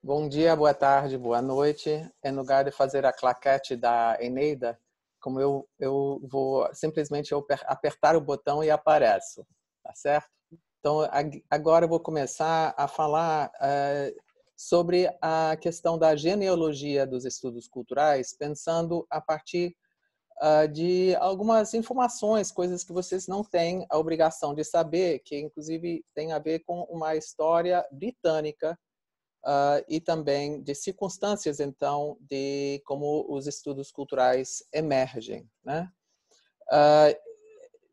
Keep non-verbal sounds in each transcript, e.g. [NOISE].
Bom dia, boa tarde, boa noite. Em é lugar de fazer a claquete da Eneida, como eu, eu vou simplesmente apertar o botão e apareço, tá certo? Então, agora eu vou começar a falar uh, sobre a questão da genealogia dos estudos culturais, pensando a partir uh, de algumas informações, coisas que vocês não têm a obrigação de saber, que inclusive tem a ver com uma história britânica uh, e também de circunstâncias, então, de como os estudos culturais emergem. Né? Uh,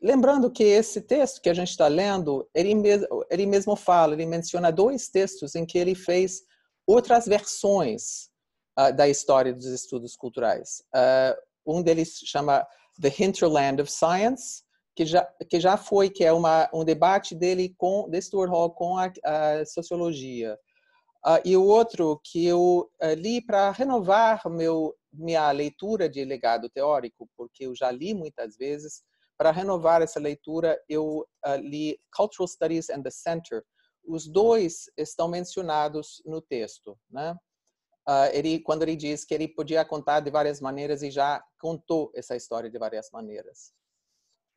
lembrando que esse texto que a gente está lendo, ele, mes ele mesmo fala, ele menciona dois textos em que ele fez outras versões uh, da história dos estudos culturais. um deles chama The Hinterland of Science, que já, que já foi, que é uma, um debate dele com, de Stuart Hall com a, a sociologia. Uh, e o outro que eu uh, li para renovar meu, minha leitura de legado teórico, porque eu já li muitas vezes, para renovar essa leitura, eu uh, li Cultural Studies and the Center. Os dois estão mencionados no texto, né? Ah, ele, quando ele diz que ele podia contar de várias maneiras e já contou essa história de várias maneiras.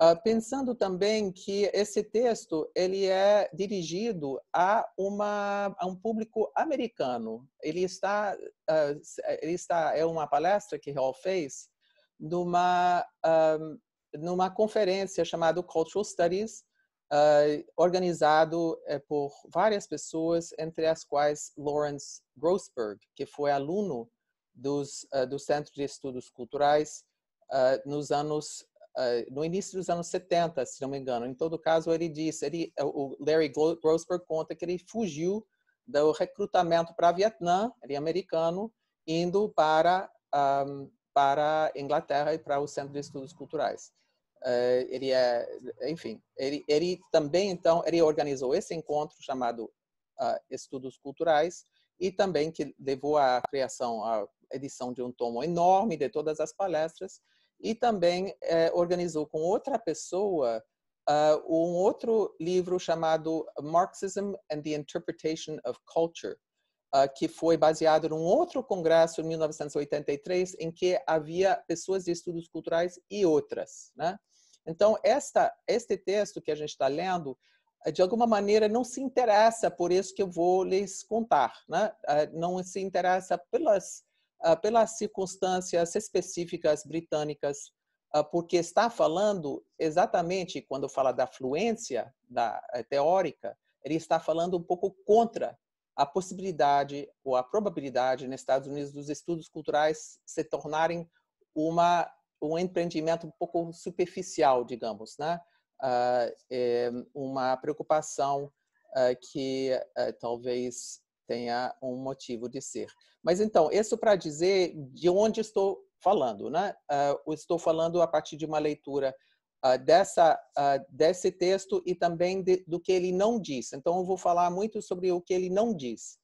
Ah, pensando também que esse texto ele é dirigido a, uma, a um público americano. Ele está, ah, ele está é uma palestra que Hall fez numa ah, numa conferência chamada Cultural Studies, organizado eh, por várias pessoas, entre as quais Lawrence Grossberg, que foi aluno dos, do Centro de Estudos Culturais nos anos ah, no início dos anos 70, se não me engano. Em todo caso, ele disse, ele, é, o Larry Grossberg conta que ele fugiu do recrutamento para Vietnã, ele é americano, indo para um, para a Inglaterra e para o Centro de Estudos Culturais. Uh, ele é, enfim, ele, ele também então ele organizou esse encontro chamado uh, Estudos Culturais e também que levou à criação, à edição de um tomo enorme de todas as palestras e também é, organizou com outra pessoa uh, um outro livro chamado Marxism and the Interpretation of Culture, uh, que foi baseado num outro congresso em 1983 em que havia pessoas de estudos culturais e outras, né? Então esta este texto que a gente está lendo eh, de alguma maneira não se interessa por isso que eu vou lhes contar, né? Uh, não se interessa pelas ah, pelas circunstâncias específicas britânicas, ah, porque está falando exatamente, quando fala da fluência da eh, teórica, ele está falando um pouco contra a possibilidade ou a probabilidade nos Estados Unidos dos estudos culturais se tornarem uma um empreendimento um pouco superficial, digamos, né? Ah, eh, uma preocupação que eh, talvez tenha um motivo de ser. Mas então, isso para dizer de onde estou falando, né? Uh, estou falando a partir de uma leitura uh, dessa, uh, desse texto e também de, do que ele não diz. Então, eu vou falar muito sobre o que ele não diz,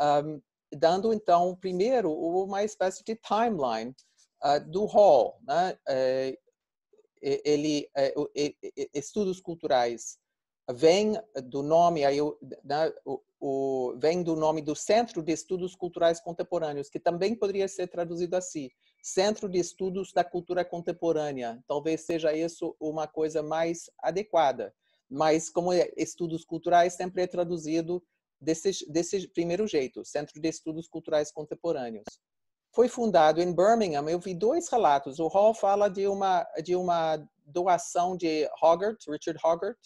um, dando então primeiro uma espécie de timeline do Hall, né? É, ele é, estudos culturais vem do nome aí né, o, o, vem do nome do Centro de Estudos Culturais Contemporâneos, que também poderia ser traduzido assim, Centro de Estudos da Cultura Contemporânea. Talvez seja isso uma coisa mais adequada. Mas como é, estudos culturais sempre é traduzido desse, desse primeiro jeito, Centro de Estudos Culturais Contemporâneos. Foi fundado em Birmingham. Eu vi dois relatos. O Hall fala de uma de uma doação de Hoggart, Richard Hoggart,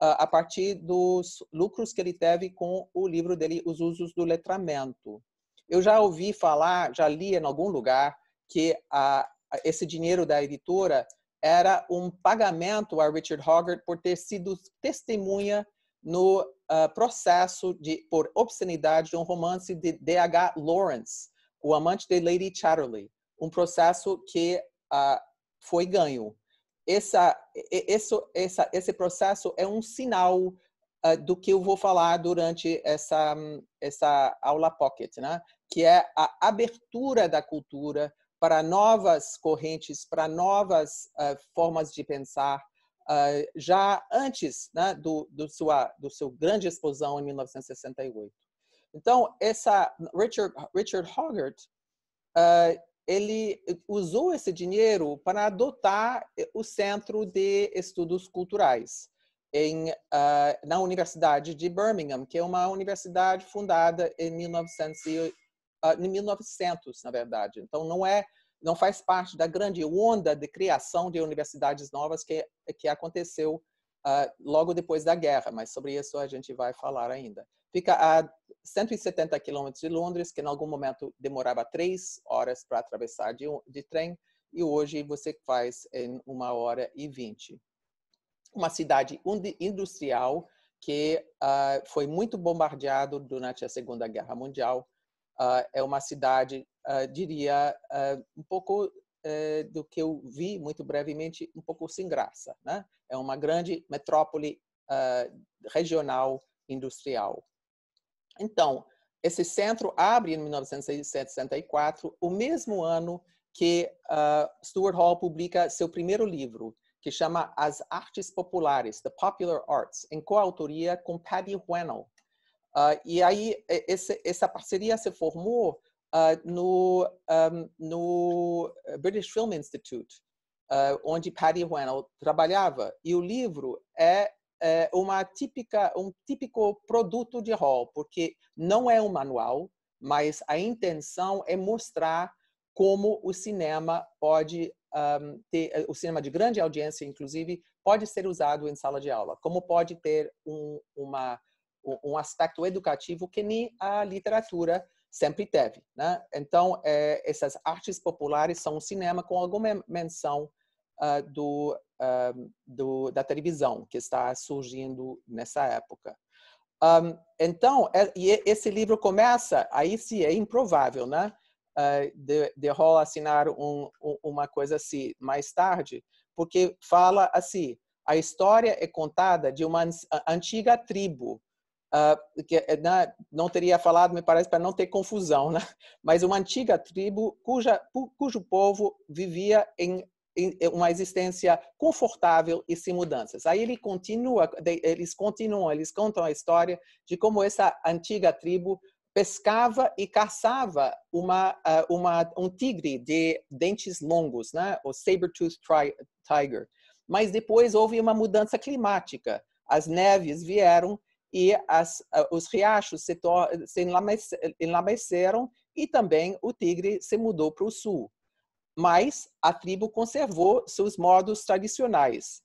a partir dos lucros que ele teve com o livro dele, Os Usos do Letramento. Eu já ouvi falar, já li em algum lugar, que a, esse dinheiro da editora era um pagamento a Richard Hoggart por ter sido testemunha no uh, processo de, por obscenidade de um romance de D.H. Lawrence, O Amante de Lady Chatterley, um processo que uh, foi ganho essa, esse, essa, esse processo é um sinal uh, do que eu vou falar durante essa, essa aula pocket, né? que é a abertura da cultura para novas correntes, para novas uh, formas de pensar, uh, já antes né, do, do, sua, do seu grande explosão em 1968. Então, essa Richard, Richard Hoggart, Uh, ele usou esse dinheiro para adotar eh, o Centro de Estudos Culturais em, uh, na Universidade de Birmingham, que é uma universidade fundada em 1900, uh, 1900, na verdade. Então, não é não faz parte da grande onda de criação de universidades novas que, que aconteceu ah, logo depois da guerra, mas sobre isso a gente vai falar ainda. Fica a 170 quilômetros de Londres, que em algum momento demorava três horas para atravessar de, de trem, e hoje você faz em uma hora e vinte. Uma cidade industrial que uh, foi muito bombardeado durante a Segunda Guerra Mundial. Uh, é uma cidade, uh, diria, um pouco é, do que eu vi muito brevemente, um pouco sem graça. Né? É uma grande metrópole uh, regional industrial. Então, esse centro abre em 1964, o mesmo ano que uh, Stuart Hall publica seu primeiro livro, que chama As Artes Populares, The Popular Arts, em coautoria com Paddy Whannell. Uh, e aí esse, essa parceria se formou uh, no, um, ah, no British Film Institute, uh, onde Paddy Wannell trabalhava. E o livro é, é uma típica, um típico produto de Hall, porque não é um manual, mas a intenção é mostrar como o cinema pode um, ter, o cinema de grande audiência, inclusive, pode ser usado em sala de aula, como pode ter um, uma, um aspecto educativo que nem a literatura sempre teve, né? Então é, essas artes populares são o cinema com alguma menção uh, do, uh, do, da televisão que está surgindo nessa época. Um, então é, e esse livro começa aí se é improvável, né? Uh, de, de assinar um, um, uma coisa assim mais tarde, porque fala assim a história é contada de uma antiga tribo ah, que eh, né, não teria falado, me parece, para não ter confusão, né? [LAUGHS] mas uma antiga tribo cuja, cujo povo vivia em, em uma existência confortável e sem mudanças. Aí ele continua, eles continuam, eles contam a história de como essa antiga tribo pescava e caçava uma, ah, uma, um tigre de dentes longos, né? o saber-tooth tiger. Mas depois houve uma mudança climática. As neves vieram e as, os riachos se, se enlameceram e também o tigre se mudou para o sul. Mas a tribo conservou seus modos tradicionais.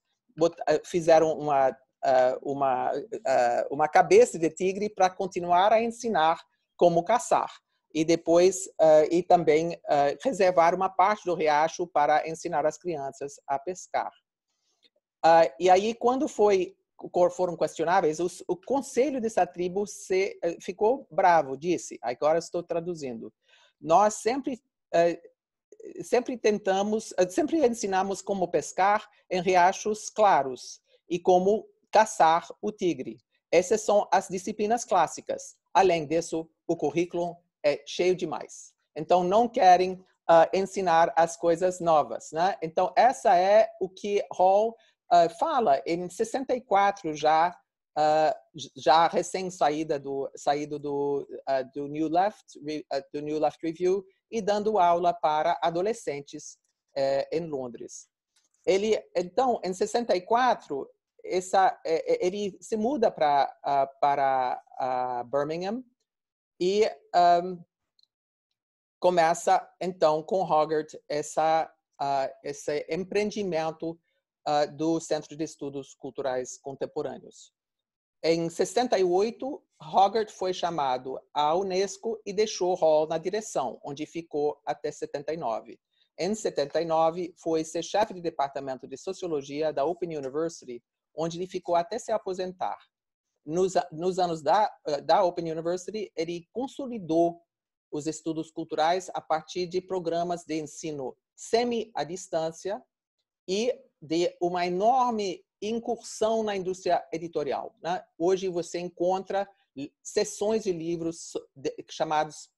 Eh, fizeram uma, eh, uma, eh, uma cabeça de tigre para continuar a ensinar como caçar. E depois, e também reservar uma parte do riacho para ensinar as crianças a pescar. Ah, e aí, quando foi foram questionáveis, o, o conselho dessa tribo se, eh, ficou bravo, disse, agora estou traduzindo, nós sempre eh, sempre tentamos, eh, sempre ensinamos como pescar em riachos claros e como caçar o tigre. Essas são as disciplinas clássicas. Além disso, o currículo é cheio demais. Então, não querem uh, ensinar as coisas novas. Né? Então, essa é o que Hall uh, fala, em 64 já, uh, já recém saída do, saído do, uh, do, New Left, do New Left Review e dando aula para adolescentes eh, em Londres. Ele, então, em 64, essa, eh, eh, ele se muda pra, para Birmingham e um, começa então com Hogarth essa uh, esse empreendimento uh, do Centro de Estudos Culturais Contemporâneos. Em 68, Hogarth foi chamado à Unesco e deixou Hall na direção, onde ficou até 79. Em 79, foi ser chefe de departamento de sociologia da Open University, onde ele ficou até se aposentar. Nos, nos anos da, ah, da Open University, ele consolidou os estudos culturais a partir de programas de ensino semi à distância e de uma enorme incursão na indústria editorial. Né? Hoje você encontra sessões de livros chamados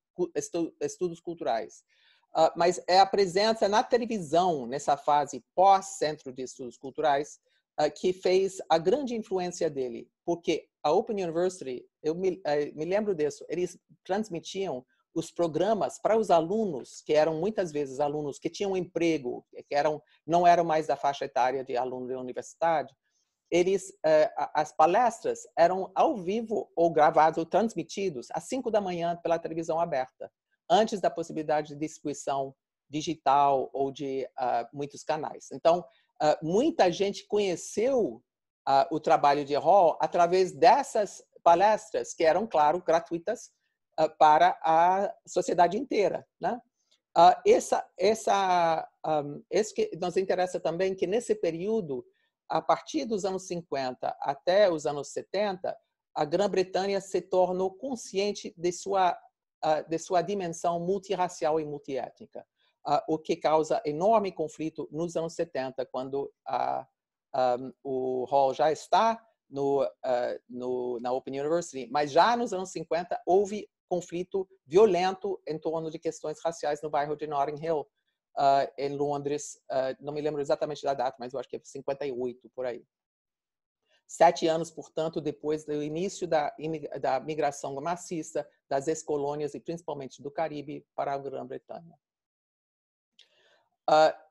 estudos culturais. Ah, mas é a presença na televisão, nessa fase pós-centro de estudos culturais, ah, que fez a grande influência dele. Porque a Open University, eu me, eh, lembro disso, eles transmitiam os programas para os alunos, que eram muitas vezes alunos que tinham um emprego, que eram, não eram mais da faixa etária de aluno da universidade, eles, eh, as palestras eram ao vivo ou gravadas ou transmitidos às cinco da manhã pela televisão aberta, antes da possibilidade de distribuição digital ou de uh, muitos canais. Então, uh, muita gente conheceu uh, o trabalho de Hall através dessas palestras, que eram, claro, gratuitas, ah, para a sociedade inteira, né? Ah, essa, essa, um, ah, esse que nos interessa também que nesse período, a partir dos anos 50 até os anos 70, a Grã-Bretanha se tornou consciente de sua de sua dimensão multirracial e multiétnica, o que causa enorme conflito nos anos 70, quando a, um, o Hall já está no, uh, no, na Open University, mas já nos anos 50 houve conflito violento em torno de questões raciais no bairro de Notting Hill, uh, em Londres. Uh, não me lembro exatamente da data, mas eu acho que é 58 por aí. Sete anos, portanto, depois do início da, da migração maciça das ex-colônias e principalmente do Caribe para a Grã-Bretanha. Uh,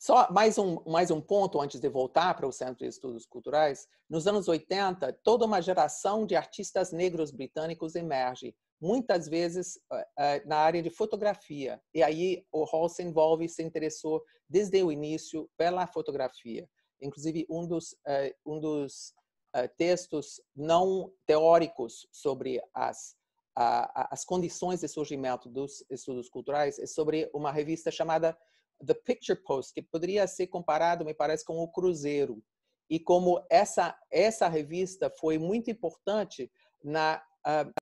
só mais um, mais um ponto antes de voltar para o Centro de Estudos Culturais. Nos anos 80, toda uma geração de artistas negros britânicos emerge, muitas vezes eh, eh, na área de fotografia. E aí o Hall se envolve, se interessou desde o início pela fotografia. Inclusive, um dos, eh, um dos textos não teóricos sobre as, as condições de surgimento dos estudos culturais é sobre uma revista chamada The Picture Post, que poderia ser comparado, me parece, com o Cruzeiro. E como essa, essa revista foi muito importante na, na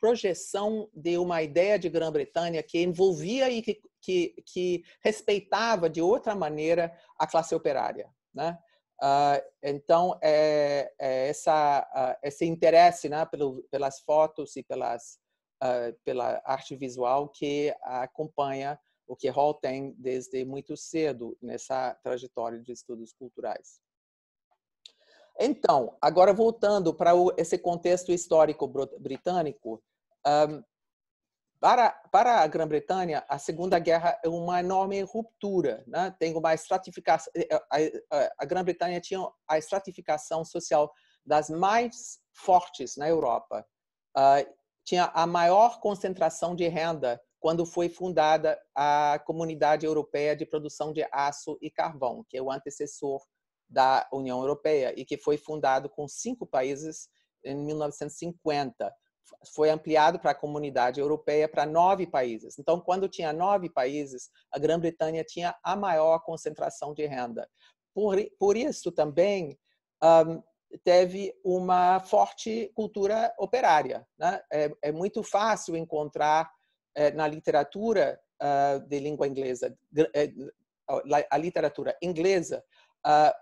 projeção de uma ideia de Grã-Bretanha que envolvia e que, que, que, respeitava de outra maneira a classe operária, né? Uh, então é, é essa uh, esse interesse né pelo, pelas fotos e pelas uh, pela arte visual que acompanha o que Hall tem desde muito cedo nessa trajetória de estudos culturais então agora voltando para esse contexto histórico britânico um, para, para a Grã-Bretanha, a Segunda Guerra é uma enorme ruptura. Né? Tem uma estratificação. Eh, eh, a, a, eh, a Grã-Bretanha tinha a estratificação social das mais fortes na Europa. Uh, tinha a maior concentração de renda quando foi fundada a Comunidade Europeia de Produção de Aço e Carvão, que é o antecessor da União Europeia e que foi fundado com cinco países em 1950 foi ampliado para a comunidade europeia para nove países. Então, quando tinha nove países, a Grã-Bretanha tinha a maior concentração de renda. Por, por isso também um, teve uma forte cultura operária. Né? É, é, muito fácil encontrar é, na literatura uh, de língua inglesa, é, a literatura inglesa,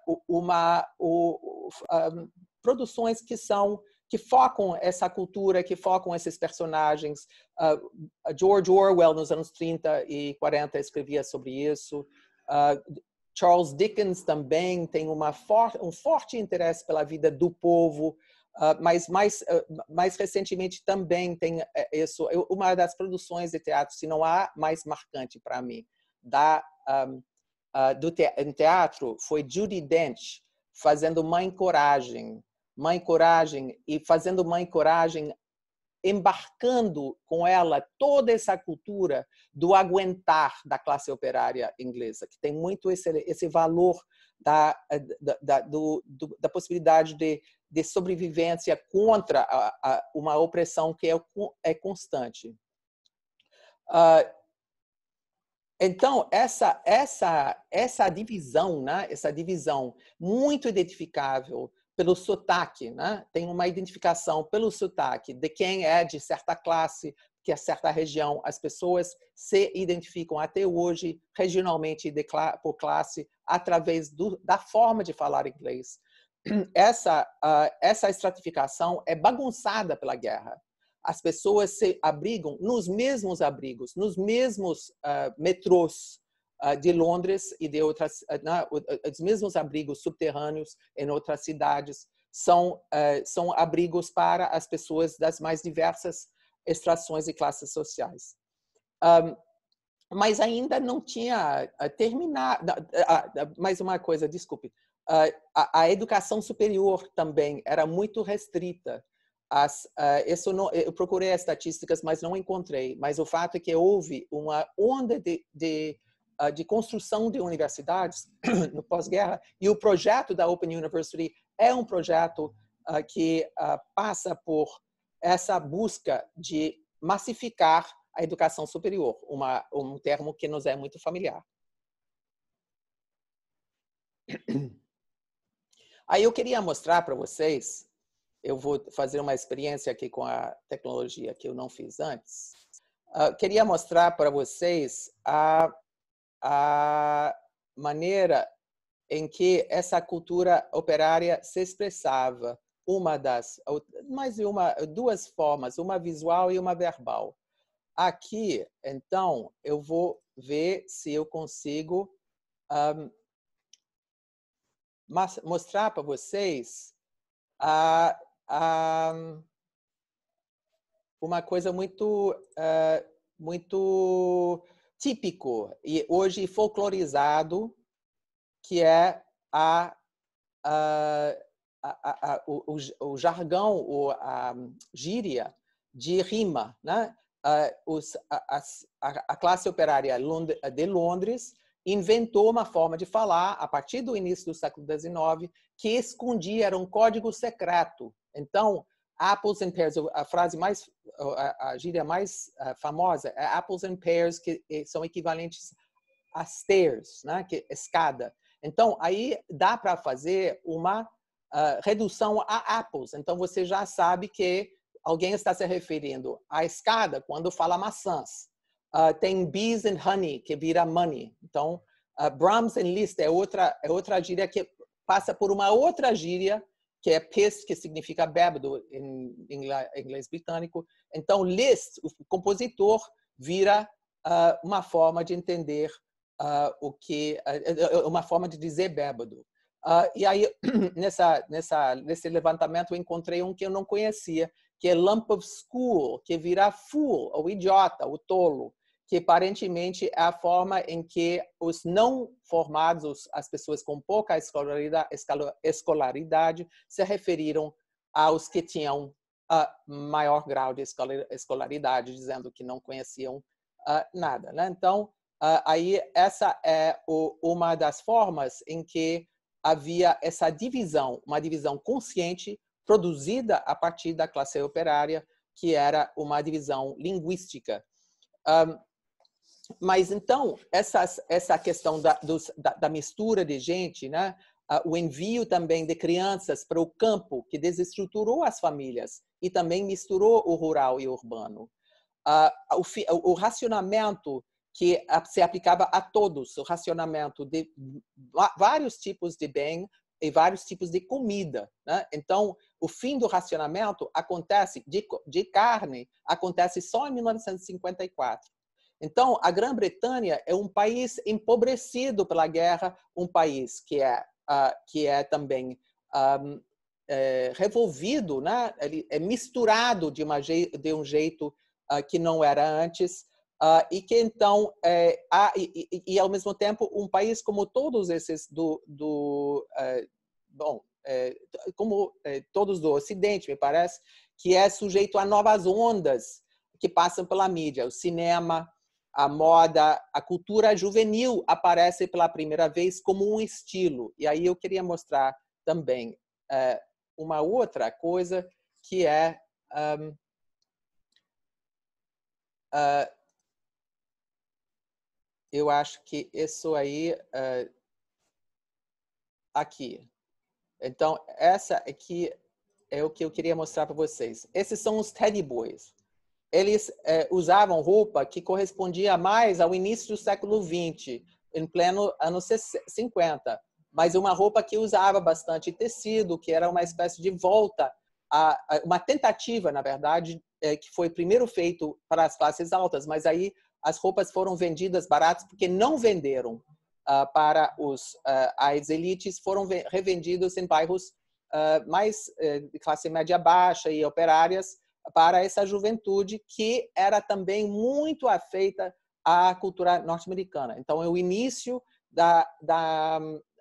uh, uma, o, um, produções que são que focam essa cultura, que focam esses personagens. Uh, George Orwell, nos anos 30 e 40, escrevia sobre isso. Uh, Charles Dickens também tem for um forte interesse pela vida do povo, uh, mas mais, mais recentemente também tem é, isso. Eu, uma das produções de teatro, se não há mais marcante para mim, da, um, do te teatro foi Judy Dench fazendo Mãe Coragem, Mãe Coragem e fazendo Mãe Coragem embarcando com ela toda essa cultura do aguentar da classe operária inglesa, que tem muito esse, esse valor da, da, da, do, do, da possibilidade de, de sobrevivência contra a, a, uma opressão que é, é constante. Uh, então essa essa essa divisão, né? Essa divisão muito identificável pelo sotaque, né? tem uma identificação pelo sotaque de quem é de certa classe, que é certa região. As pessoas se identificam até hoje regionalmente de, por classe através do, da forma de falar inglês. Essa, uh, essa estratificação é bagunçada pela guerra. As pessoas se abrigam nos mesmos abrigos, nos mesmos uh, metrôs, ah, de Londres e de outras, ah, né, ah, os mesmos abrigos subterrâneos em outras cidades são eh, são abrigos para as pessoas das mais diversas extrações e classes sociais. mas ainda não tinha terminado. Mais uma coisa, desculpe. A educação superior também era muito restrita. As, não, eu procurei as estatísticas, mas não encontrei. Mas o fato é que houve uma onda de, de ah, de construção de universidades [CLEARS THROAT] no pós-guerra e o projeto da Open University é um projeto ah, que ah, passa por essa busca de massificar a educação superior, uma, um termo que nos é muito familiar. [CLEARS THROAT] Aí eu queria mostrar para vocês, eu vou fazer uma experiência aqui com a tecnologia que eu não fiz antes. Uh, queria mostrar para vocês a a maneira em que essa cultura operária se expressava, uma das mais uma duas formas, uma visual e uma verbal. Aqui, então, eu vou ver se eu consigo um, mostrar para vocês a, a, uma coisa muito uh, muito típico e hoje folclorizado, que é a, a, a, a o, o, jargão, o, a gíria de rima. Né? A, a classe operária de Londres inventou uma forma de falar, a partir do início do século XIX, que escondia, era um código secreto. Então, apples and pears, a frase mais, a gíria mais é, famosa é apples and pears, que são equivalentes a stairs, né? que escada. Então, aí dá para fazer uma uh, redução a apples. Então, você já sabe que alguém está se referindo à escada quando fala maçãs. Uh, tem bees and honey, que vira money. Então, uh, ah, Brahms and lists é outra, é outra gíria que passa por uma outra gíria que é piss, que significa bêbado em inglês britânico. Então, list, o compositor, vira uh, uma forma de entender uh, o que. Uh, uma forma de dizer bêbado. e aí, [CLEARS THROAT] nessa, nessa, nesse levantamento, eu encontrei um que eu não conhecia, que é lump of school, que vira fool, ou idiota, o tolo que aparentemente é a forma em que os não formados, as pessoas com pouca escolaridade, escolaridade se referiram aos que tinham uh, maior grau de escolaridade, dizendo que não conheciam uh, nada. Né? Então, uh, aí essa é o, uma das formas em que havia essa divisão, uma divisão consciente produzida a partir da classe operária, que era uma divisão linguística. Um, mas então, essa essa questão da, dos, da, da mistura de gente, né? o envio também de crianças para o campo, que desestruturou as famílias e também misturou o rural e o urbano. o, racionamento que se aplicava a todos, o racionamento de vários tipos de bem e vários tipos de comida. Né? Então, o fim do racionamento acontece de, de carne acontece só em 1954. Então, a Grã-Bretanha é um país empobrecido pela guerra, um país que é, uh, que é também um, ah, é, revolvido, né? Ele é misturado de, uma, de um jeito uh, que não era antes, uh, e que então, é, há, e, e, e, ao mesmo tempo, um país como todos esses do. do é, bom, é, como é, todos do Ocidente, me parece, que é sujeito a novas ondas que passam pela mídia, o cinema, a moda, a cultura juvenil aparece pela primeira vez como um estilo. E aí eu queria mostrar também é, uma outra coisa que é um, uh, ah, eu acho que isso aí uh, aqui. Então essa aqui é o que eu queria mostrar para vocês. Esses são os teddy boys eles é, usavam roupa que correspondia mais ao início do século 20, em pleno ano 50, mas uma roupa que usava bastante tecido, que era uma espécie de volta, a, a uma tentativa, na verdade, é, que foi primeiro feito para as classes altas, mas aí as roupas foram vendidas baratas porque não venderam uh, para os, uh, as elites, foram revendidos em bairros uh, mais eh, de classe média baixa e operárias, para essa juventude que era também muito afeita à cultura norte-americana. Então, é o início da, da,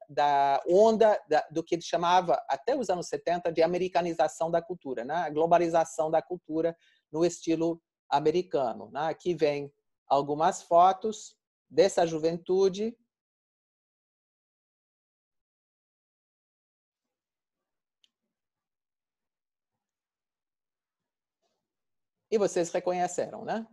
da onda da, do que ele chamava, até os anos 70, de americanização da cultura, né? a globalização da cultura no estilo americano. Né? Aqui vem algumas fotos dessa juventude E vocês reconheceram, né?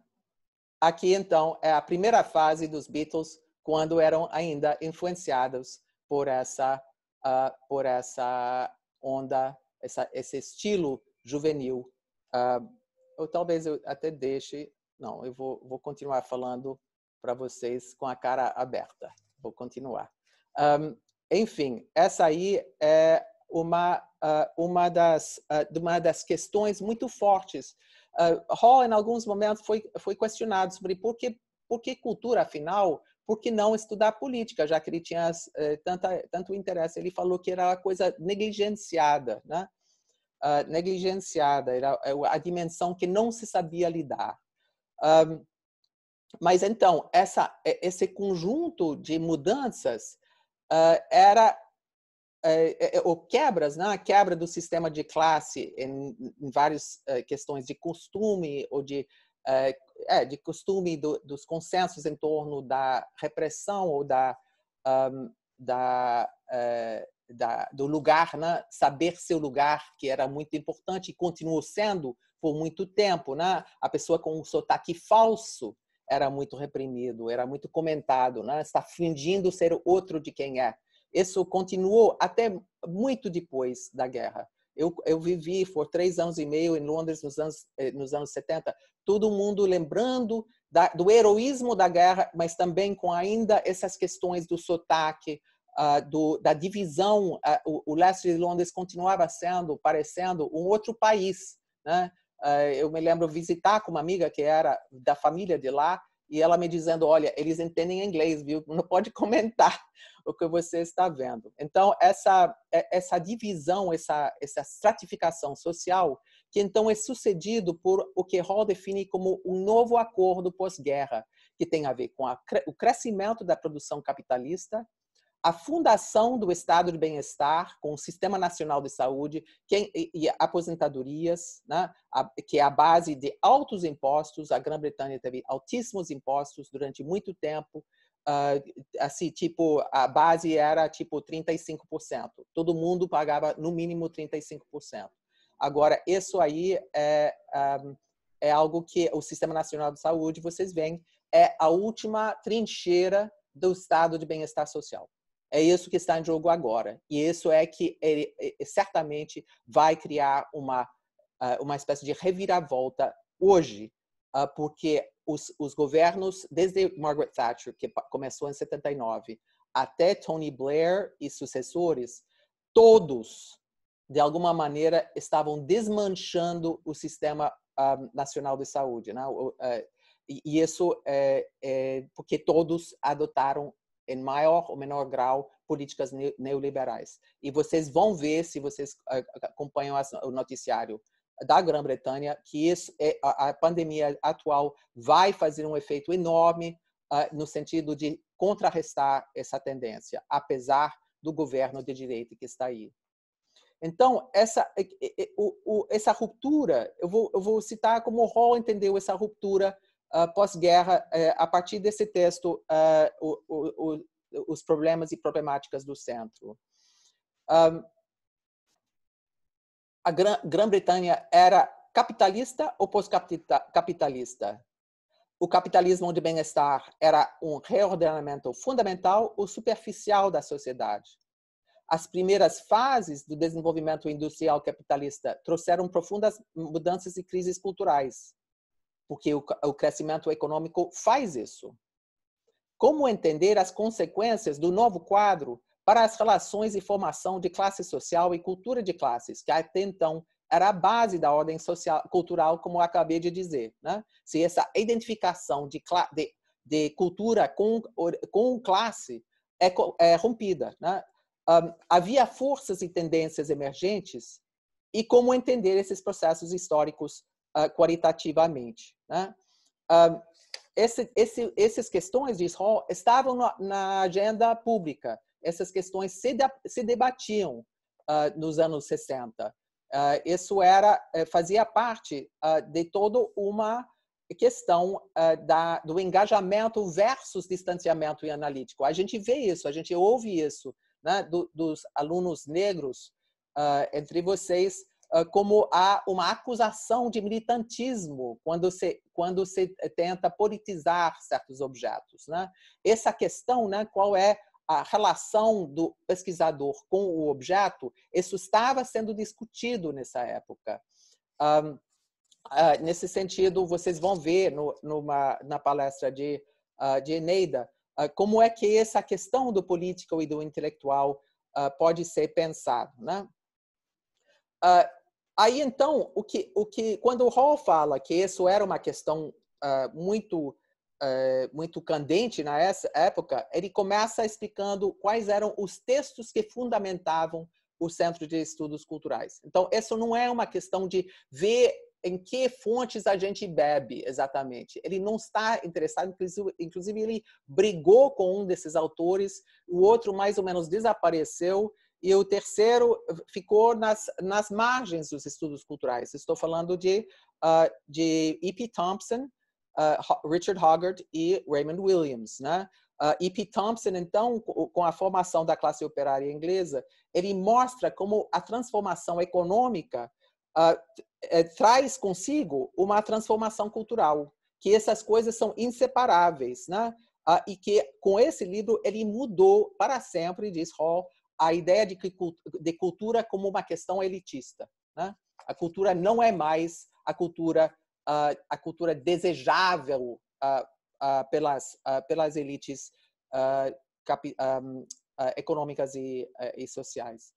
Aqui, então, é a primeira fase dos Beatles, quando eram ainda influenciados por essa, uh, por essa onda, essa, esse estilo juvenil. Uh, ah, ou talvez eu até deixe. Não, eu vou, vou continuar falando para vocês com a cara aberta. Vou continuar. Um, ah, enfim, essa aí é uma, uma, das, uma das questões muito fortes Uh, ah, Hall, em alguns momentos, foi, foi questionado sobre por que, por que cultura, afinal, por que não estudar política, já que ele tinha uh, tanta, tanto interesse? Ele falou que era uma coisa negligenciada, né? Uh, negligenciada, era é a dimensão que não se sabia lidar. Um, mas então, essa, esse conjunto de mudanças uh, era é, é, é, ou quebras, né? a quebra do sistema de classe em, em várias eh, questões de costume ou de, eh, de costume do, dos consensos em torno da repressão ou da, um, da, eh, da, do lugar, né? saber seu lugar, que era muito importante e continuou sendo por muito tempo. Né? A pessoa com um sotaque falso era muito reprimido, era muito comentado, né? está fingindo ser outro de quem é. Isso continuou até muito depois da guerra. Eu, eu vivi por três anos e meio em Londres nos anos, eh, nos anos 70, todo mundo lembrando da, do heroísmo da guerra, mas também com ainda essas questões do sotaque, Uh, do, da divisão, uh, o, o, leste de Londres continuava sendo, parecendo um outro país. Né? Uh, eu me lembro visitar com uma amiga que era da família de lá e ela me dizendo: olha, eles entendem inglês, viu? [LAUGHS] Não pode comentar o que você está vendo. Então, essa, é, essa divisão, essa, essa stratificação social, que então é sucedido por o que Hall define como um novo acordo pós-guerra, que tem a ver com a, o crescimento da produção capitalista a fundação do Estado de Bem-Estar, com o Sistema Nacional de Saúde que, é e, e aposentadorias, né? a, que é a base de altos impostos. A Grã-Bretanha teve altíssimos impostos durante muito tempo. Uh, assim, tipo, a base era tipo 35%. Todo mundo pagava no mínimo 35%. Agora, isso aí é, um, ah, é algo que o Sistema Nacional de Saúde, vocês veem, é a última trincheira do estado de bem-estar social. É isso que está em jogo agora. E isso é que ele, certamente vai criar uma, ah, uma espécie de reviravolta hoje, ah, porque os, os governos, desde Margaret Thatcher, que começou em 79, até Tony Blair e sucessores, todos, de alguma maneira, estavam desmanchando o sistema ah, nacional de saúde. Né? Eh, e isso é, é porque todos adotaram em maior ou menor grau, políticas neoliberais. E vocês vão ver, se vocês acompanham o noticiário da Grã-Bretanha, que isso é, a pandemia atual vai fazer um efeito enorme uh, no sentido de contrarrestar essa tendência, apesar do governo de direita que está aí. Então, essa, essa ruptura, eu vou, eu vou citar como Hall entendeu essa ruptura pós-guerra, é, a partir desse texto, é, o, o, o, os problemas e problemáticas do centro. a Grã-Bretanha era capitalista ou pós-capitalista? O capitalismo de bem-estar era um reordenamento fundamental ou superficial da sociedade? as primeiras fases do desenvolvimento industrial capitalista trouxeram profundas mudanças e crises culturais porque o, o crescimento econômico faz isso. Como entender as consequências do novo quadro para as relações e formação de classe social e cultura de classes, que até então era a base da ordem social cultural, como eu acabei de dizer. Né? Se essa identificação de, de, de cultura com, com classe é, é rompida. Né? Um, havia forças e tendências emergentes e como entender esses processos históricos uh, qualitativamente. Né? esse, esse, essas questões de Israel estavam na, na agenda pública. Essas questões se, de, se debatiam uh, nos anos 60. Uh, ah, isso era eh, fazia parte ah, de toda uma questão da, do engajamento versus distanciamento e analítico. A gente vê isso, a gente ouve isso né? do, dos alunos negros entre vocês como há uma acusação de militantismo quando se, quando se eh, tenta politizar certos objetos. Né? Essa questão, né, qual é a relação do pesquisador com o objeto, isso estava sendo discutido nessa época. Um, uh, ah, nesse sentido, vocês vão ver no, numa, na palestra de, uh, de Eneida uh, como é que essa questão do político e do intelectual pode ser pensado. Né? Uh, Aí então, o que, o que, quando o Hall fala que isso era uma questão uh, muito, uh, muito candente na época, ele começa explicando quais eram os textos que fundamentavam o Centro de Estudos Culturais. Então, isso não é uma questão de ver em que fontes a gente bebe exatamente. Ele não está interessado, inclusive ele brigou com um desses autores, o outro mais ou menos desapareceu e o terceiro eh, ficou nas, nas margens dos estudos culturais. Estou falando de, uh, de E.P. Thompson, uh, Richard Hoggart e Raymond Williams, né? Uh, ah, E.P. Thompson, então, com a formação da classe operária inglesa, ele mostra como a transformação econômica uh, é, traz consigo uma transformação cultural, que essas coisas são inseparáveis, né? Uh, e que com esse livro ele mudou para sempre, diz Hall, a ideia de, que, de cultura como uma questão elitista. Né? A cultura não é mais a cultura, uh, a cultura desejável uh, uh, pelas, pelas elites capi, um, econômicas e, e sociais.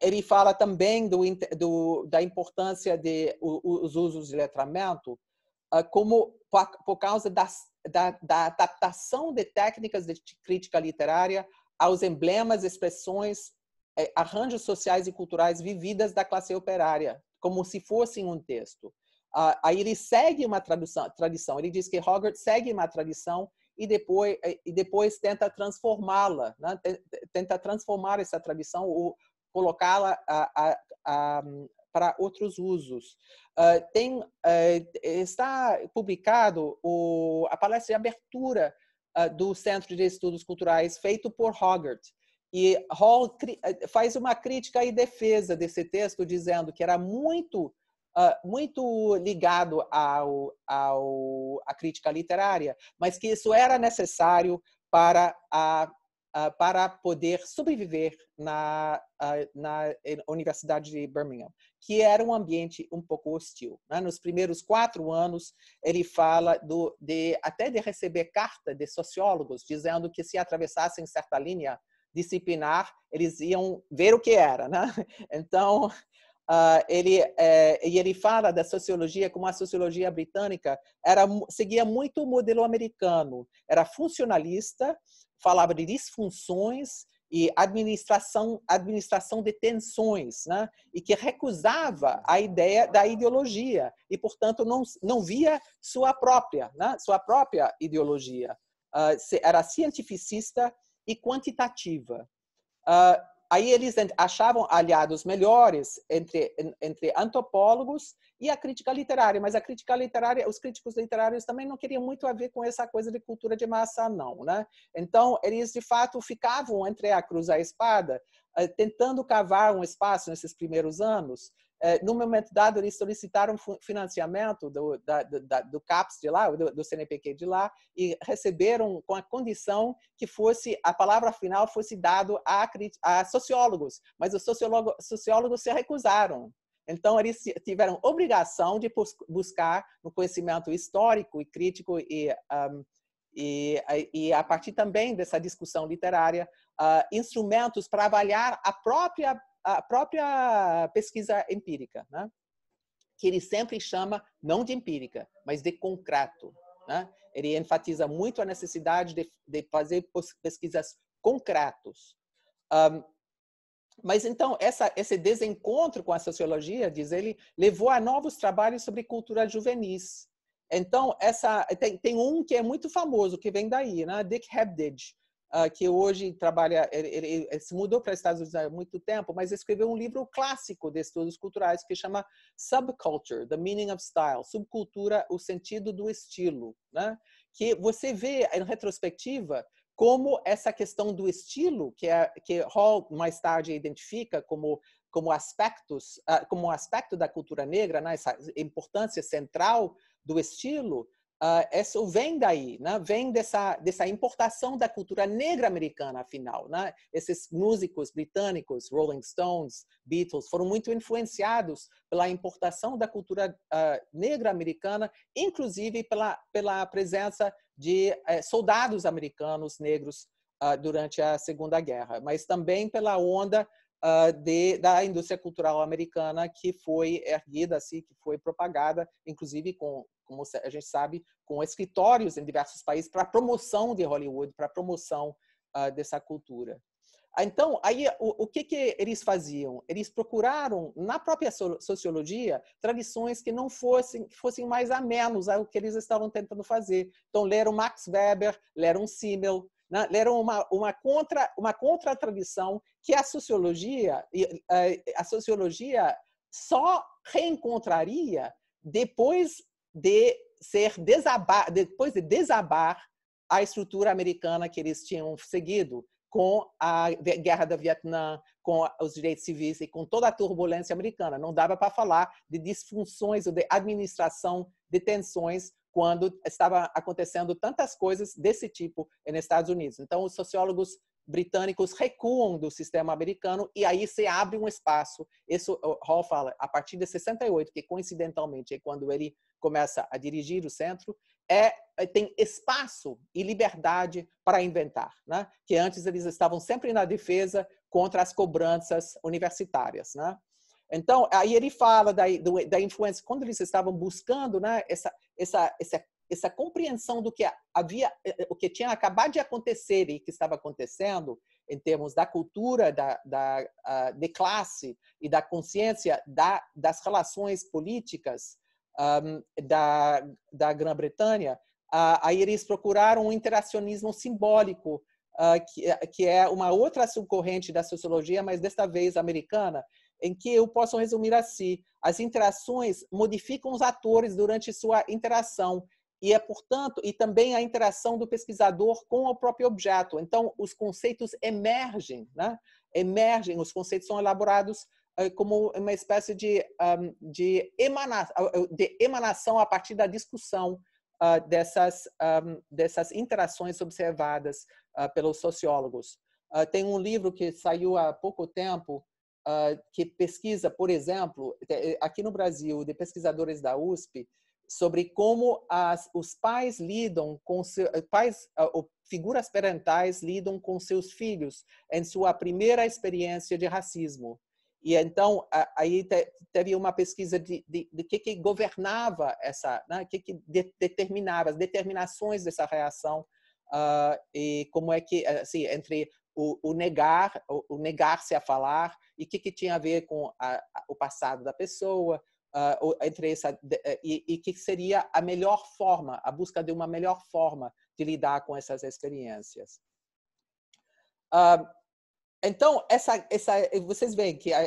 ele fala também do, do, da importância de os usos de letramento como por, por causa das, da, da adaptação de técnicas de crítica literária aos emblemas, expressões, é, arranjos sociais e culturais vividas da classe operária, como se fossem um texto. Aí ele segue uma tradução, tradição, ele diz que Hogarth segue uma tradição e depois, é, e depois tenta transformá-la, né? tenta transformar essa tradição ou colocá-la para outros usos. Uh, tem, uh, está publicado o, a palestra de abertura ah, do Centro de Estudos Culturais, feito por Hoggart. E Hall ah, faz uma crítica e defesa desse texto, dizendo que era muito Uh, muito ligado ao, ao, à crítica literária, mas que isso era necessário para, a, para poder sobreviver na, na eh, Universidade de Birmingham que era um ambiente um pouco hostil. Né? Nos primeiros quatro anos, ele fala do, de, até de receber carta de sociólogos dizendo que se atravessassem certa linha disciplinar, eles iam ver o que era. Né? [LAUGHS] Então, Uh, ele é, e ele fala da sociologia como a sociologia britânica era seguia muito o modelo americano era funcionalista falava de disfunções e administração, administração de tensões, né? e que recusava a ideia da ideologia e, portanto, não, não via sua própria, né? sua própria ideologia. Uh, era cientificista e quantitativa. Uh, Aí eles achavam aliados melhores entre, entre antropólogos e a crítica literária, mas a crítica literária, os críticos literários também não queriam muito a ver com essa coisa de cultura de massa, não, né? Então eles de fato ficavam entre a cruz e a espada, eh, tentando cavar um espaço nesses primeiros anos é, no momento dado, eles solicitaram financiamento do, da, da, do CAPS de lá, do, do, CNPq de lá, e receberam com a condição que fosse a palavra final fosse dado a, a sociólogos, mas os sociólogos sociólogos se recusaram. Então, eles tiveram obrigação de buscar no conhecimento histórico e crítico e, um, e, e, a partir também dessa discussão literária, uh, instrumentos para avaliar a própria a própria pesquisa empírica, né? que ele sempre chama não de empírica, mas de concreto. Né? Ele enfatiza muito a necessidade de, de fazer pesquisas concretas. Um, mas então essa, esse desencontro com a sociologia, diz ele, levou a novos trabalhos sobre cultura juvenis. Então essa tem, tem um que é muito famoso que vem daí, né? Dick Hebdige, ah, que hoje trabalha, ele, ele, ele, se mudou para os Estados Unidos há muito tempo, mas escreveu um livro clássico de estudos culturais que chama Subculture: The Meaning of Style, subcultura, o sentido do estilo, né? Que você vê em retrospectiva como essa questão do estilo que é que Hall mais tarde identifica como como aspectos ah, como aspecto da cultura negra, né? essa importância central do estilo uh, ah, isso vem daí, né? vem dessa, dessa importação da cultura negra americana, afinal. Né? Esses músicos britânicos, Rolling Stones, Beatles, foram muito influenciados pela importação da cultura uh, negra americana, inclusive pela, pela presença de uh, soldados americanos negros ah, durante a Segunda Guerra, mas também pela onda de, da indústria cultural americana que foi erguida assim, que foi propagada, inclusive com, como a gente sabe, com escritórios em diversos países para promoção de Hollywood, para promoção uh, dessa cultura. Ah, então, aí o, o, que, que eles faziam? Eles procuraram na própria sociologia tradições que não fossem que fossem mais amenos ao que eles estavam tentando fazer. Então, leram Max Weber, leram Simmel, né? leram uma, uma contra uma contra tradição que a sociologia eh, a sociologia só reencontraria depois de ser desabar, depois de desabar a estrutura americana que eles tinham seguido com a guerra do Vietnã, com os direitos civis e com toda a turbulência americana. Não dava para falar de disfunções ou de administração de tensões quando estava acontecendo tantas coisas desse tipo nos Estados Unidos. Então, os sociólogos britânicos recuam do sistema americano e aí se abre um espaço. Isso Hall fala a partir de 68, que coincidentalmente é quando ele começa a dirigir o centro, é, é, tem espaço e liberdade para inventar, né? que antes eles estavam sempre na defesa contra as cobranças universitárias. Né? Então, aí ele fala da, da influência, quando eles estavam buscando né, essa, essa, essa, essa compreensão do que havia, o que tinha acabado de acontecer e que estava acontecendo, em termos da cultura da, da, ah, de classe e da consciência da, das relações políticas um, da, da Grã-Bretanha, uh, aí eles procuraram um interacionismo simbólico, uh, que, que é uma outra subcorrente da sociologia, mas desta vez americana, em que eu posso resumir assim: as interações modificam os atores durante sua interação e é portanto e também a interação do pesquisador com o próprio objeto. Então os conceitos emergem, né? Emergem, os conceitos são elaborados eh, como uma espécie de, de, emanação, eh, de emanação a partir da discussão ah, dessas, dessas interações observadas ah, pelos sociólogos. Ah, tem um livro que saiu há pouco tempo que pesquisa, por exemplo, eh, aqui no Brasil, de pesquisadores da USP, sobre como as, os pais lidam com seu, pais figuras parentais lidam com seus filhos em sua primeira experiência de racismo. E então aí teve uma pesquisa de, de, de que, que governava essa, né, que, que de, determinava as determinações dessa reação uh, e como é que assim entre o, o negar, o, o negar-se a falar e que que tinha a ver com a, a, o passado da pessoa, uh, entre essa eh, e, o que seria a melhor forma, a busca de uma melhor forma de lidar com essas experiências. Uh, então, essa, essa, vocês veem que a,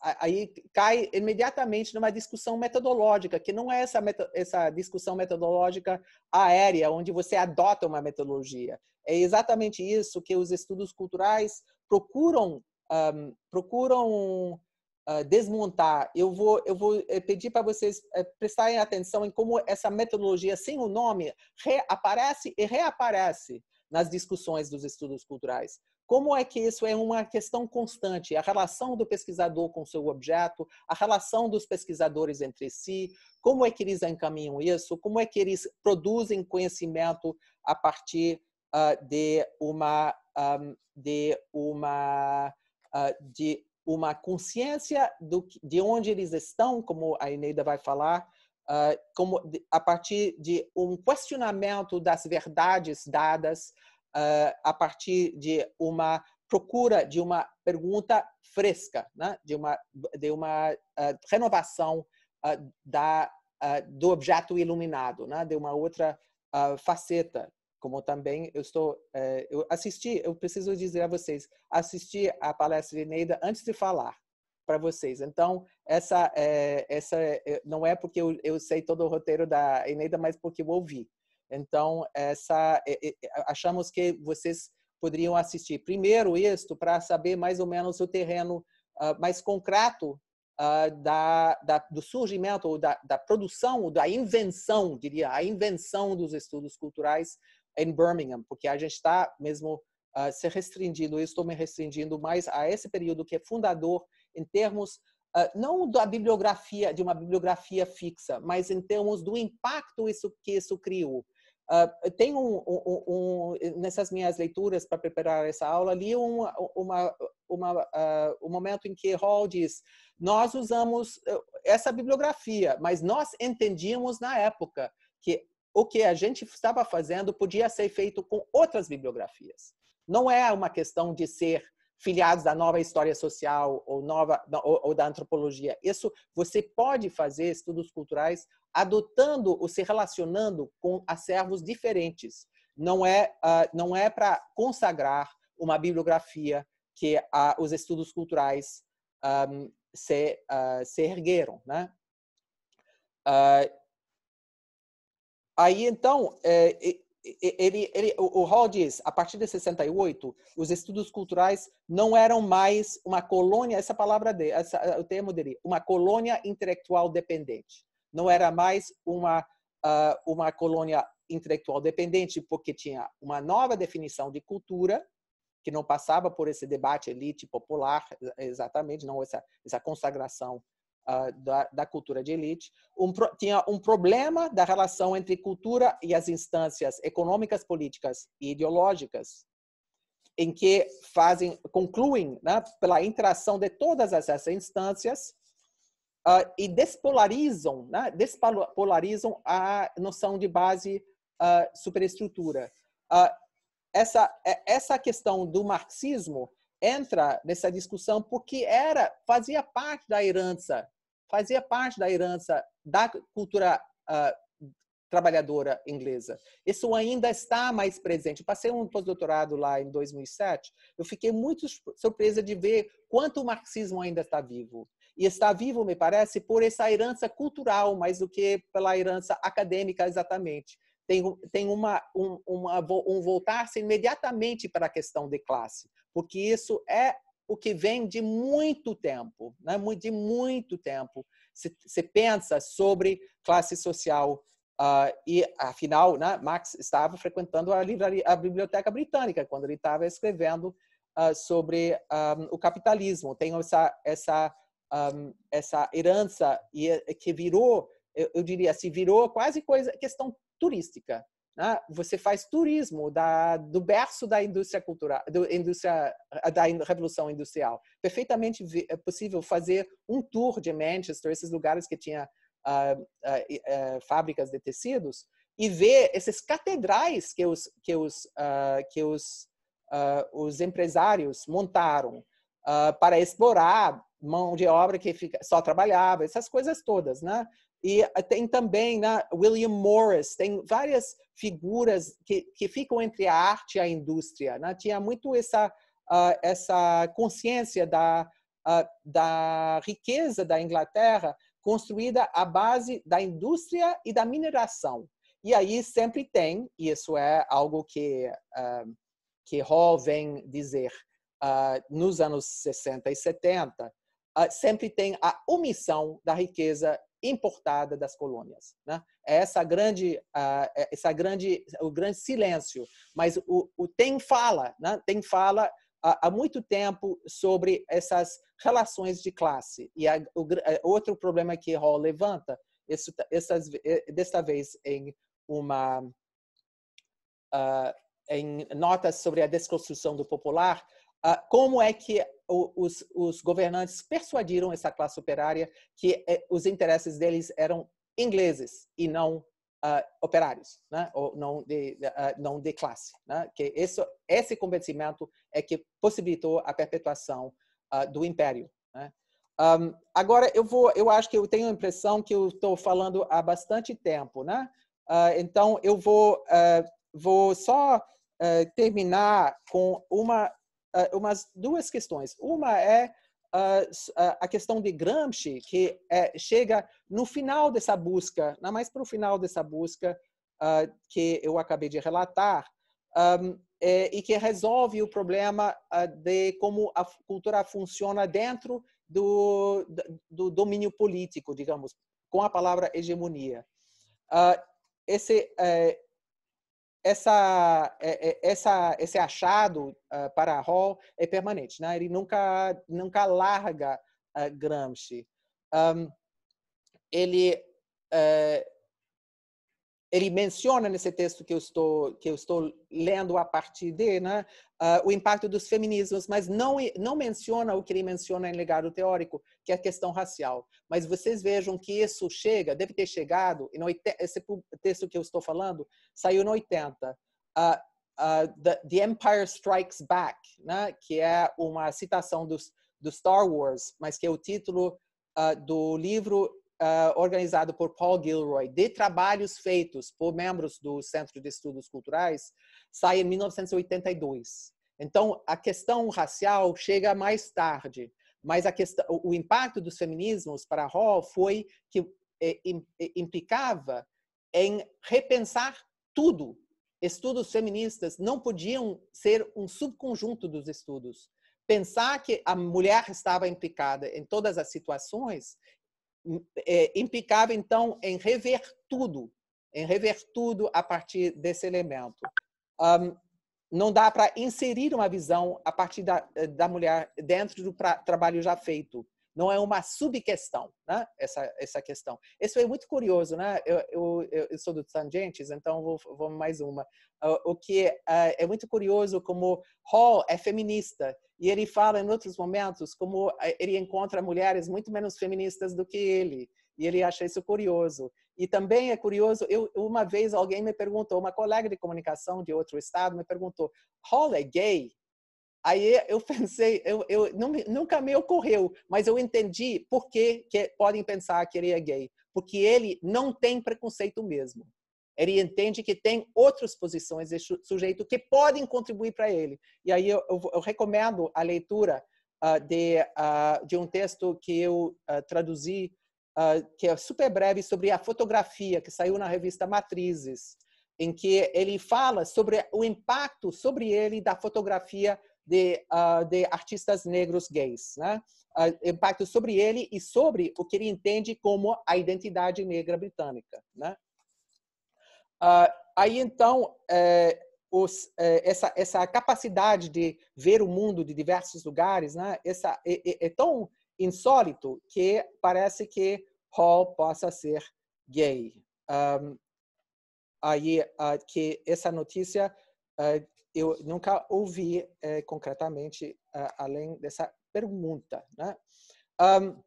a, aí cai imediatamente numa discussão metodológica, que não é essa, essa discussão metodológica aérea, onde você adota uma metodologia. É exatamente isso que os estudos culturais procuram, um, procuram uh, desmontar. Eu vou, eu vou eh, pedir para vocês eh, prestarem atenção em como essa metodologia, sem o nome, reaparece e reaparece nas discussões dos estudos culturais. Como é que isso é uma questão constante? A relação do pesquisador com seu objeto, a relação dos pesquisadores entre si, como é que eles encaminham isso? Como é que eles produzem conhecimento a partir uh, de uma um, ah, de uma uh, de uma consciência do, de onde eles estão, como a Ineida vai falar, uh, como a partir de um questionamento das verdades dadas, eh, a partir de uma procura de uma pergunta fresca, né? de uma, de uma eh, renovação eh, da, do objeto iluminado, né? de uma outra faceta como também eu estou eu assisti eu preciso dizer a vocês assisti a palestra de Neida antes de falar para vocês então essa essa não é porque eu, eu sei todo o roteiro da Eneida mas porque eu ouvi então, essa, achamos que vocês poderiam assistir primeiro isto para saber mais ou menos o terreno ah, mais concreto ah, da, da, do surgimento ou da, da, produção ou da invenção, diria, a invenção dos estudos culturais em Birmingham, porque a gente está mesmo uh, se restringindo, eu estou me restringindo mais a esse período que é fundador em termos uh, não da bibliografia de uma bibliografia fixa, mas em termos do impacto isso que isso criou. Ah, uh, tem um, um, um, eh, nessas minhas leituras para preparar essa aula li um, uma, uma, uh, ah, um momento em que Hall diz nós usamos eh, essa bibliografia, mas nós entendíamos na época que o que a gente estava fazendo podia ser feito com outras bibliografias. Não é uma questão de ser filiados da nova história social ou nova ou, ou da antropologia. Isso você pode fazer estudos culturais adotando ou se relacionando com acervos diferentes. Não é, uh, não é para consagrar uma bibliografia que uh, os estudos culturais um, se, uh, se ergueram, né? Ah, aí então é, ele, ele, o Hall diz, a partir de 68, os estudos culturais não eram mais uma colônia, essa palavra dele, essa, o termo dele, uma colônia intelectual dependente não era mais uma, ah, uma colônia intelectual dependente, porque tinha uma nova definição de cultura, que não passava por esse debate elite popular, exatamente, não essa, essa consagração ah, da, da, cultura de elite, um, tinha um problema da relação entre cultura e as instâncias econômicas, políticas e ideológicas, em que fazem, concluem né, pela interação de todas essas instâncias uh, e despolarizam, né? despolarizam a noção de base uh, superestrutura. Uh, essa, é, essa questão do marxismo entra nessa discussão porque era fazia parte da herança, fazia parte da herança da cultura trabalhadora inglesa. Isso ainda está mais presente. Eu passei um pós-doutorado lá em 2007, eu fiquei muito surpresa de ver quanto o marxismo ainda está vivo e está vivo, me parece, por essa herança cultural, mais do que pela herança acadêmica exatamente. Tem, tem uma, um, uma, um voltar-se imediatamente para a questão de classe, porque isso é o que vem de muito tempo, né? de muito tempo. Se, se pensa sobre classe social Uh, e, afinal, né, Marx estava frequentando a, livraria, a biblioteca britânica quando ele estava escrevendo uh, sobre um, ah, o capitalismo. Tem essa, essa um, essa herança e eh, que virou, eu, eu, diria, se assim, virou quase coisa questão turística. Né? Você faz turismo da, do berço da indústria cultural, do, indústria, da revolução industrial. Perfeitamente é possível fazer um tour de Manchester, esses lugares que tinha uh, uh, uh, fábricas de tecidos, e ver esses catedrais que os que os ah, que os os empresários montaram para explorar mão de obra que fica, só trabalhava, essas coisas todas, né? E eh, tem também né, William Morris, tem várias figuras que, que ficam entre a arte e a indústria. Né? Tinha muito essa, uh, essa consciência da, uh, da riqueza da Inglaterra construída à base da indústria e da mineração. E aí sempre tem, e isso é algo que, uh, que Hall vem dizer nos anos 60 e 70, sempre tem a omissão da riqueza importada das colônias, né? É essa grande, uh, essa grande, o grande silêncio. Mas o, o tem fala, né? Tem fala há, há muito tempo sobre essas relações de classe e a, o, é, outro problema que Hall levanta, isso, essas, é, desta vez em uma uh, em notas sobre a desconstrução do popular, ah, como é que os, os governantes persuadiram essa classe operária que eh, os interesses deles eram ingleses e não Uh, operários, né? ou não de, uh, não de classe. Né? Que esse convencimento é que possibilitou a perpetuação uh, do império. Né? Um, agora, eu vou, eu acho que eu tenho a impressão que eu estou falando há bastante tempo, né? então, eu vou, eh, vou só eh, terminar com uma uh, umas duas questões. Uma é uh, a questão de Gramsci, que é, chega no final dessa busca, na mais para o final dessa busca uh, que eu acabei de relatar, um, é, e que resolve o problema de como a cultura funciona dentro do, do domínio político, digamos, com a palavra hegemonia. esse eh, essa, é, é, essa, esse achado ah, para Hall é permanente, né? Ele nunca, nunca larga ah, Gramsci. ele eh, ele menciona nesse texto que eu estou que eu estou lendo a partir dele né, uh, o impacto dos feminismos, mas não não menciona o que ele menciona em legado teórico, que é a questão racial. Mas vocês vejam que isso chega, deve ter chegado. esse texto que eu estou falando saiu em 80. Uh, uh, the, the, Empire Strikes Back, né, que é uma citação dos, do Star Wars, mas que é o título ah, do livro uh, organizado por Paul Gilroy, de trabalhos feitos por membros do Centro de Estudos Culturais, sai em 1982. Então, a questão racial chega mais tarde, mas a questão, o impacto dos feminismos para Hall foi que eh, implicava em repensar tudo. Estudos feministas não podiam ser um subconjunto dos estudos. Pensar que a mulher estava implicada em todas as situações é, implicava, então, em rever tudo, em rever tudo a partir desse elemento. Um, não dá para inserir uma visão a partir da, da mulher dentro do pra, trabalho já feito não é uma subquestão, né? Essa, essa questão. Isso é muito curioso, né? Eu, eu, eu sou do Tangentes, então vou, vou mais uma. O, que é, é muito curioso como Hall é feminista e ele fala em outros momentos como é, ele encontra mulheres muito menos feministas do que ele e ele acha isso curioso. E também é curioso, eu, uma vez alguém me perguntou, uma colega de comunicação de outro estado me perguntou, Hall é gay? Aí eu pensei, eu, eu não, nunca me ocorreu, mas eu entendi por que, que podem pensar que ele é gay, porque ele não tem preconceito mesmo. Ele entende que tem outras posições de sujeito que podem contribuir para ele. E aí eu, eu, eu recomendo a leitura uh, de, uh, de um texto que eu uh, traduzi, que é super breve, sobre a fotografia, que saiu na revista Matrizes, em que ele fala sobre o impacto sobre ele da fotografia de, uh, de artistas negros gays, né? Uh, impacto sobre ele e sobre o que ele entende como a identidade negra britânica, né? Uh, aí então eh, os, eh, essa essa capacidade de ver o mundo de diversos lugares, né? Essa é, é, é tão insólito que parece que Hall possa ser gay. Um, aí uh, que essa notícia uh, eu nunca ouvi eh, concretamente uh, além dessa pergunta, né? Um,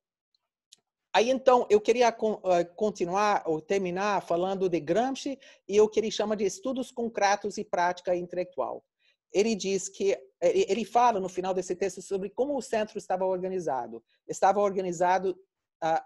aí então eu queria con uh, continuar ou terminar falando de Gramsci e o que ele chama de estudos concretos e prática intelectual. Ele diz que ele fala no final desse texto sobre como o centro estava organizado. Estava organizado uh,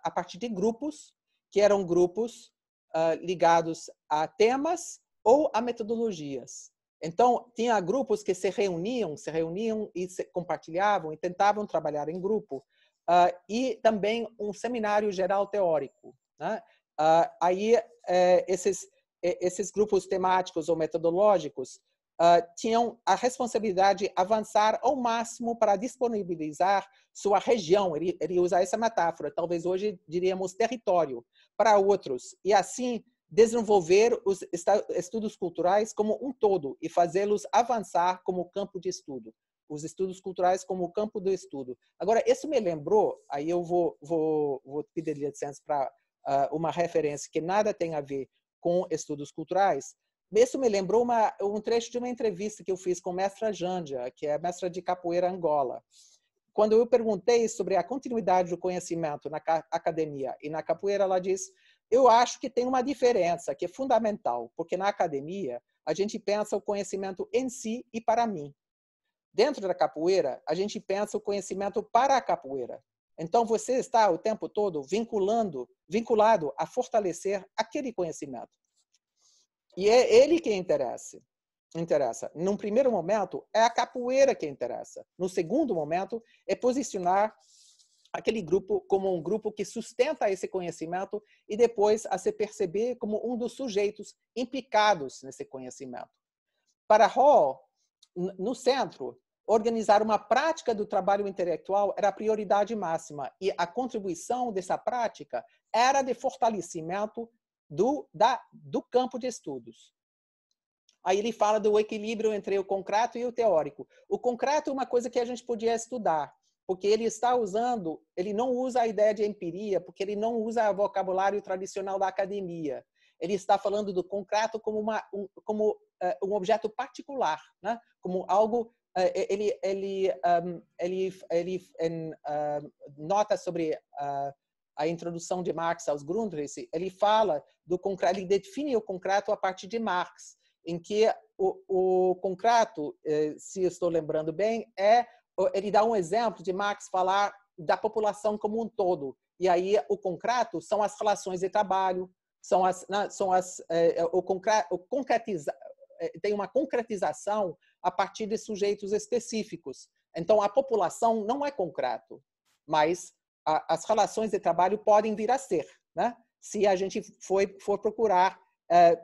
a partir de grupos que eram grupos ah, ligados a temas ou a metodologias. Então, tinha grupos que se reuniam, se reuniam e se compartilhavam e tentavam trabalhar em grupo. Uh, e também um seminário geral teórico. Né? Uh, aí, eh, esses, esses grupos temáticos ou metodológicos uh, tinham a responsabilidade de avançar ao máximo para disponibilizar sua região, ele, ele usar essa metáfora, talvez hoje diríamos território, para outros. E assim, desenvolver os estudos culturais como um todo e fazê-los avançar como campo de estudo, os estudos culturais como campo do estudo. Agora, isso me lembrou, aí eu vou, vou, vou pedir licença para uh, uma referência que nada tem a ver com estudos culturais. Isso me lembrou uma, um trecho de uma entrevista que eu fiz com a mestra Jandia que é mestra de capoeira Angola. Quando eu perguntei sobre a continuidade do conhecimento na academia e na capoeira, ela disse eu acho que tem uma diferença que é fundamental, porque na academia a gente pensa o conhecimento em si e para mim. Dentro da capoeira, a gente pensa o conhecimento para a capoeira. Então você está o tempo todo vinculando, vinculado a fortalecer aquele conhecimento. E é ele que interessa. Interessa. Num primeiro momento é a capoeira que interessa. No segundo momento é posicionar aquele grupo como um grupo que sustenta esse conhecimento e depois a se perceber como um dos sujeitos implicados nesse conhecimento. Para Hall, no centro, organizar uma prática do trabalho intelectual era a prioridade máxima e a contribuição dessa prática era de fortalecimento do, da, do campo de estudos. Aí ele fala do equilíbrio entre o concreto e o teórico. O concreto é uma coisa que a gente podia estudar, porque ele está usando, ele não usa a ideia de empiria, porque ele não usa o vocabulário tradicional da academia. Ele está falando do concreto como, uma, um, como uh, um objeto particular, né? como algo. Uh, ele, ele, um, ele, ele em, uh, nota sobre ah, a introdução de Marx aos Grundrisse, ele fala do concreto, ele define o concreto a partir de Marx, em que o, o concreto, eh, se estou lembrando bem, é ele dá um exemplo de Marx falar da população como um todo. E aí o concreto são as relações de trabalho, são as, né, são as é, é o, concreto o concretiza, é, tem uma concretização a partir de sujeitos específicos. Então a população não é concreto, mas a, as relações de trabalho podem vir a ser, né? Se a gente for, for procurar é,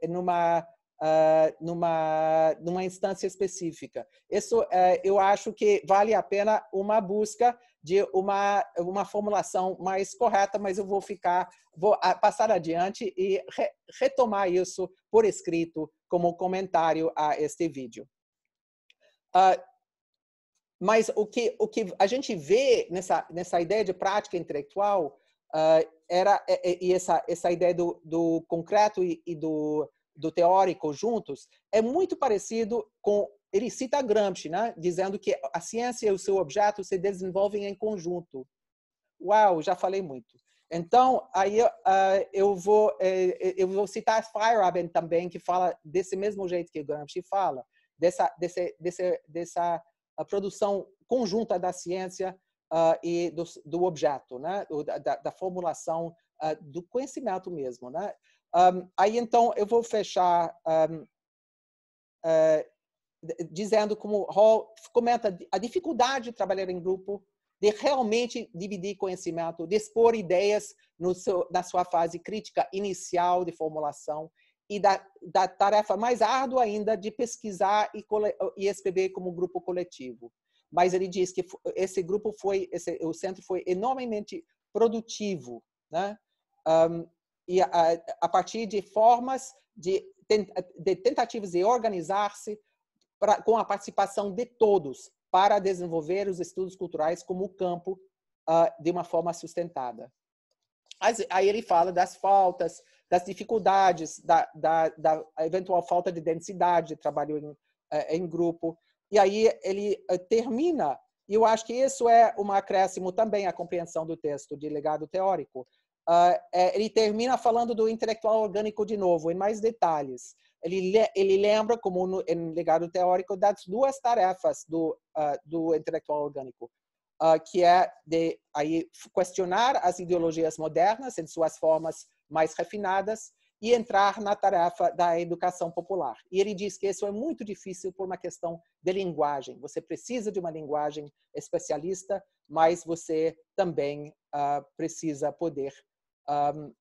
é, numa ah, numa, numa instância específica. Isso eh, eu acho que vale a pena uma busca de uma, uma formulação mais correta, mas eu vou ficar, vou ah, passar adiante e re, retomar isso por escrito como comentário a este vídeo. Uh, mas o que, o que a gente vê nessa, nessa ideia de prática intelectual uh, era, e, essa, essa ideia do, do concreto e, e do do teórico juntos é muito parecido com ele cita Gramsci, né, dizendo que a ciência e o seu objeto se desenvolvem em conjunto. Uau, já falei muito. Então, aí uh, eu, vou, uh, eu vou citar Feyerabend também, que fala desse mesmo jeito que Gramsci fala, dessa, desse, desse, dessa ah, produção conjunta da ciência uh, e do, do, objeto, né? da, da, da formulação do conhecimento mesmo. Né? Um, aí então eu vou fechar um, uh, eh, dizendo como Hall comenta a dificuldade de trabalhar em grupo, de realmente dividir conhecimento, de expor ideias seu, na sua fase crítica inicial de formulação e da, da tarefa mais árdua ainda de pesquisar e, e escrever como grupo coletivo. Mas ele diz que esse grupo foi, esse, o centro foi enormemente produtivo, né? Um, e a, a partir de formas de, de tentativas de organizar-se com a participação de todos para desenvolver os estudos culturais como campo uh, de uma forma sustentada. Aí ele fala das faltas, das dificuldades, da, da, da eventual falta de densidade de trabalho em, uh, em grupo. E aí ele uh, termina, e eu acho que isso é um acréscimo também à compreensão do texto de legado teórico, Uh, ele termina falando do intelectual orgânico de novo, em mais detalhes. Ele, ele lembra, como no, em legado teórico, das duas tarefas do, uh, do intelectual orgânico, uh, que é de aí, questionar as ideologias modernas em suas formas mais refinadas e entrar na tarefa da educação popular. E ele diz que isso é muito difícil por uma questão de linguagem. Você precisa de uma linguagem especialista, mas você também precisa poder um,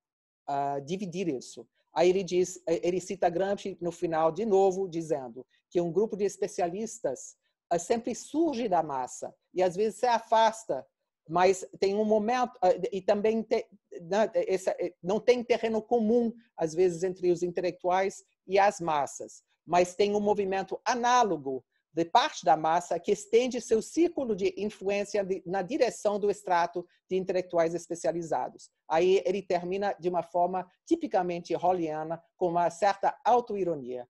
uh, dividir isso. Aí ele diz, eh, ele cita Gramsci no final de novo, dizendo que um grupo de especialistas uh, sempre surge da massa e às vezes se afasta, mas tem um momento uh, e também te, não, né, essa, não tem terreno comum às vezes entre os intelectuais e as massas, mas tem um movimento análogo de parte da massa que estende seu círculo de influência na direção do extrato de intelectuais especializados. Aí ele termina de uma forma tipicamente holiana, com uma certa autoironia.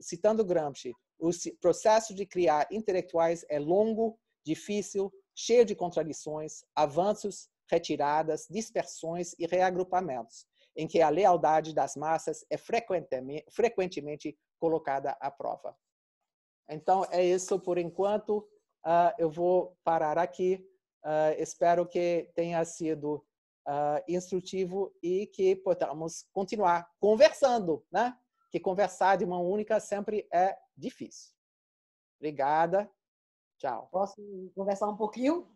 citando Gramsci, o processo de criar intelectuais é longo, difícil, cheio de contradições, avanços, retiradas, dispersões e reagrupamentos, em que a lealdade das massas é frequentemente colocada à prova. Então é isso por enquanto. Uh, eu vou parar aqui. Uh, espero que tenha sido uh, instrutivo e que possamos continuar conversando, né? Que conversar de uma única sempre é difícil. Obrigada. Tchau. Posso conversar um pouquinho?